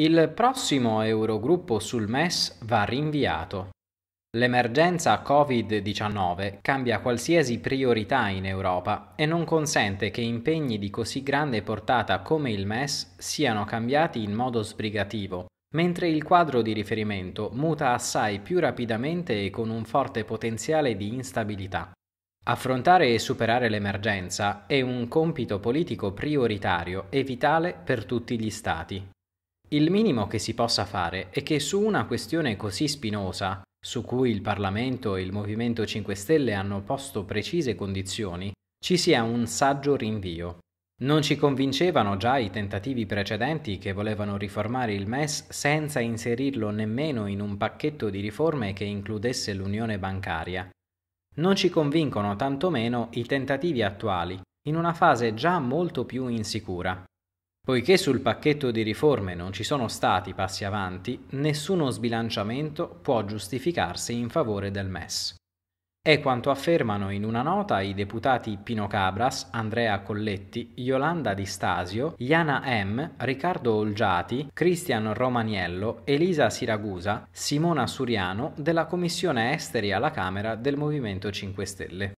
Il prossimo Eurogruppo sul MES va rinviato. L'emergenza Covid-19 cambia qualsiasi priorità in Europa e non consente che impegni di così grande portata come il MES siano cambiati in modo sbrigativo, mentre il quadro di riferimento muta assai più rapidamente e con un forte potenziale di instabilità. Affrontare e superare l'emergenza è un compito politico prioritario e vitale per tutti gli Stati. Il minimo che si possa fare è che su una questione così spinosa, su cui il Parlamento e il Movimento 5 Stelle hanno posto precise condizioni, ci sia un saggio rinvio. Non ci convincevano già i tentativi precedenti che volevano riformare il MES senza inserirlo nemmeno in un pacchetto di riforme che includesse l'unione bancaria. Non ci convincono tantomeno i tentativi attuali, in una fase già molto più insicura. Poiché sul pacchetto di riforme non ci sono stati passi avanti, nessuno sbilanciamento può giustificarsi in favore del MES. È quanto affermano in una nota i deputati Pino Cabras, Andrea Colletti, Yolanda Di Stasio, Iana M, Riccardo Olgiati, Cristian Romaniello, Elisa Siragusa, Simona Suriano della Commissione Esteri alla Camera del Movimento 5 Stelle.